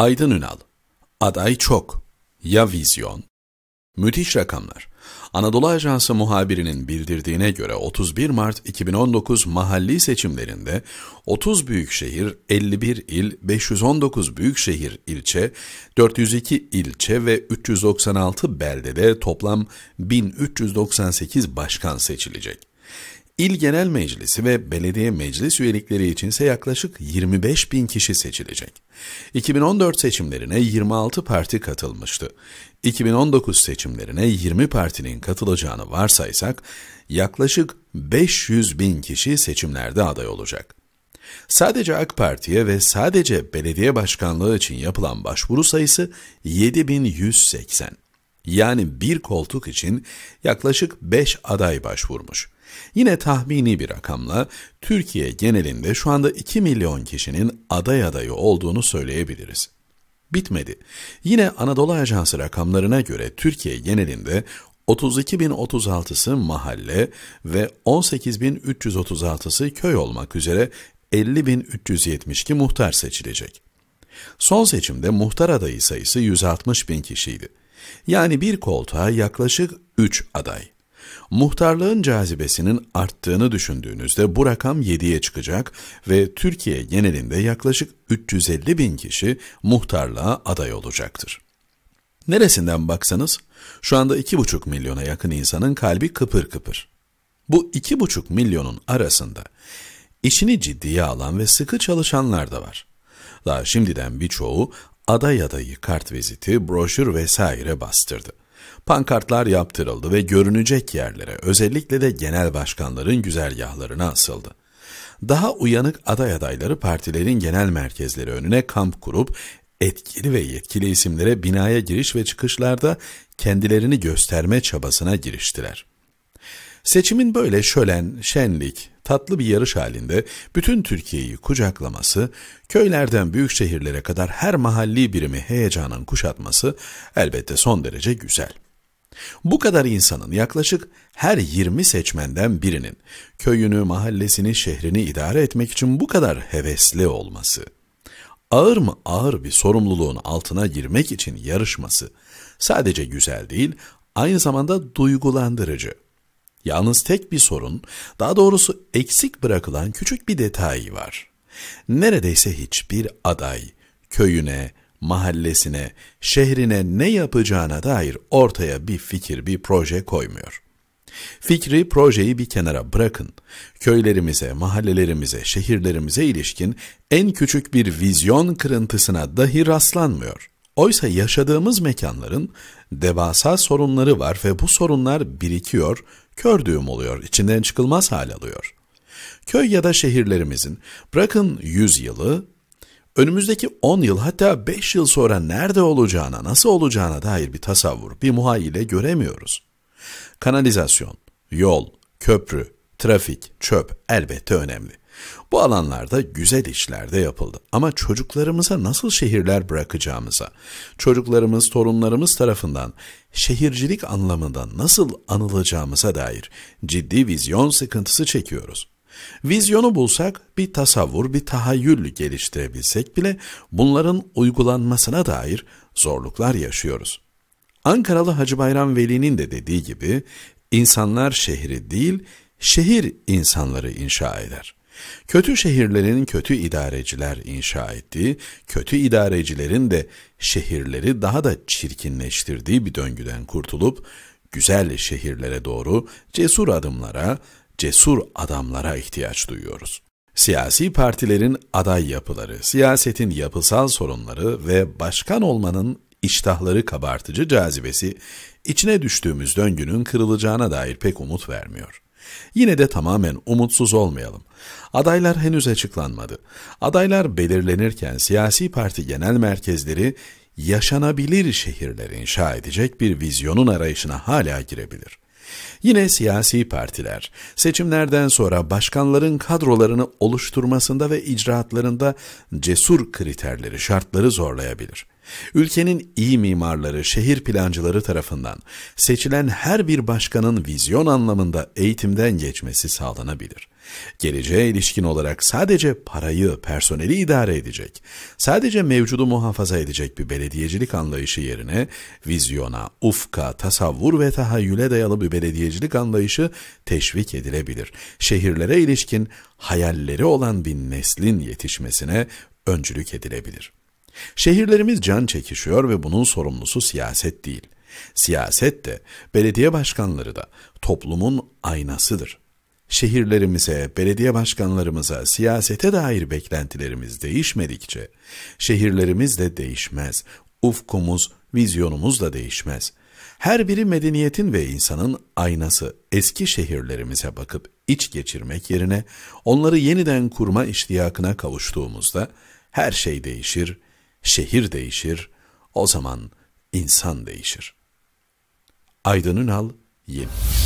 Aydın Ünal, aday çok, ya vizyon? Müthiş rakamlar. Anadolu Ajansı muhabirinin bildirdiğine göre 31 Mart 2019 mahalli seçimlerinde 30 büyükşehir, 51 il, 519 büyükşehir ilçe, 402 ilçe ve 396 beldede toplam 1398 başkan seçilecek. İl Genel Meclisi ve belediye meclis üyelikleri içinse yaklaşık 25 bin kişi seçilecek. 2014 seçimlerine 26 parti katılmıştı. 2019 seçimlerine 20 partinin katılacağını varsaysak yaklaşık 500 bin kişi seçimlerde aday olacak. Sadece AK Parti'ye ve sadece belediye başkanlığı için yapılan başvuru sayısı 7180. Yani bir koltuk için yaklaşık 5 aday başvurmuş. Yine tahmini bir rakamla Türkiye genelinde şu anda 2 milyon kişinin aday adayı olduğunu söyleyebiliriz. Bitmedi. Yine Anadolu Ajansı rakamlarına göre Türkiye genelinde 32.036'sı mahalle ve 18.336'sı köy olmak üzere 50.372 muhtar seçilecek. Son seçimde muhtar adayı sayısı 160.000 kişiydi. Yani bir koltuğa yaklaşık 3 aday. Muhtarlığın cazibesinin arttığını düşündüğünüzde bu rakam 7'ye çıkacak ve Türkiye genelinde yaklaşık 350 bin kişi muhtarlığa aday olacaktır. Neresinden baksanız şu anda 2,5 milyona yakın insanın kalbi kıpır kıpır. Bu 2,5 milyonun arasında işini ciddiye alan ve sıkı çalışanlar da var. Daha şimdiden birçoğu aday adayı kart viziti, broşür vesaire bastırdı. Pankartlar yaptırıldı ve görünecek yerlere, özellikle de genel başkanların güzergahlarına asıldı. Daha uyanık aday adayları partilerin genel merkezleri önüne kamp kurup etkili ve yetkili isimlere binaya giriş ve çıkışlarda kendilerini gösterme çabasına giriştiler. Seçimin böyle şölen, şenlik, tatlı bir yarış halinde bütün Türkiye'yi kucaklaması, köylerden büyük şehirlere kadar her mahalli birimi heyecanın kuşatması elbette son derece güzel. Bu kadar insanın yaklaşık her 20 seçmenden birinin köyünü, mahallesini, şehrini idare etmek için bu kadar hevesli olması, ağır mı ağır bir sorumluluğun altına girmek için yarışması sadece güzel değil, aynı zamanda duygulandırıcı. Yalnız tek bir sorun, daha doğrusu eksik bırakılan küçük bir detay var. Neredeyse hiçbir aday köyüne, mahallesine, şehrine ne yapacağına dair ortaya bir fikir, bir proje koymuyor. Fikri, projeyi bir kenara bırakın. Köylerimize, mahallelerimize, şehirlerimize ilişkin en küçük bir vizyon kırıntısına dahi rastlanmıyor. Oysa yaşadığımız mekanların devasa sorunları var ve bu sorunlar birikiyor, kör düğüm oluyor, içinden çıkılmaz hal alıyor. Köy ya da şehirlerimizin bırakın 100 yılı, önümüzdeki 10 yıl hatta 5 yıl sonra nerede olacağına, nasıl olacağına dair bir tasavvur, bir muhayyile göremiyoruz. Kanalizasyon, yol, köprü, trafik, çöp elbette önemli. Bu alanlarda güzel işler de yapıldı. Ama çocuklarımıza nasıl şehirler bırakacağımıza, çocuklarımız, torunlarımız tarafından şehircilik anlamında nasıl anılacağımıza dair ciddi vizyon sıkıntısı çekiyoruz. Vizyonu bulsak, bir tasavvur, bir tahayyül geliştirebilsek bile bunların uygulanmasına dair zorluklar yaşıyoruz. Ankaralı Hacı Bayram Veli'nin de dediği gibi, insanlar şehri değil, şehir insanları inşa eder. Kötü şehirlerin kötü idareciler inşa ettiği, kötü idarecilerin de şehirleri daha da çirkinleştirdiği bir döngüden kurtulup, güzel şehirlere doğru cesur adımlara, cesur adamlara ihtiyaç duyuyoruz. Siyasi partilerin aday yapıları, siyasetin yapısal sorunları ve başkan olmanın iştahları kabartıcı cazibesi, içine düştüğümüz döngünün kırılacağına dair pek umut vermiyor. Yine de tamamen umutsuz olmayalım. Adaylar henüz açıklanmadı. Adaylar belirlenirken siyasi parti genel merkezleri yaşanabilir şehirler inşa edecek bir vizyonun arayışına hala girebilir. Yine siyasi partiler seçimlerden sonra başkanların kadrolarını oluşturmasında ve icraatlarında cesur kriterleri, şartları zorlayabilir. Ülkenin iyi mimarları, şehir plancıları tarafından seçilen her bir başkanın vizyon anlamında eğitimden geçmesi sağlanabilir. Geleceğe ilişkin olarak sadece parayı, personeli idare edecek, sadece mevcudu muhafaza edecek bir belediyecilik anlayışı yerine vizyona, ufka, tasavvur ve tahayyüle dayalı bir belediyecilik anlayışı teşvik edilebilir. Şehirlere ilişkin hayalleri olan bir neslin yetişmesine öncülük edilebilir.'' Şehirlerimiz can çekişiyor ve bunun sorumlusu siyaset değil. Siyaset de, belediye başkanları da toplumun aynasıdır. Şehirlerimize, belediye başkanlarımıza siyasete dair beklentilerimiz değişmedikçe, şehirlerimiz de değişmez, ufkumuz, vizyonumuz da değişmez. Her biri medeniyetin ve insanın aynası eski şehirlerimize bakıp iç geçirmek yerine onları yeniden kurma iştiyakına kavuştuğumuzda her şey değişir, şehir değişir, o zaman insan değişir. Aydın'ın al, yeni.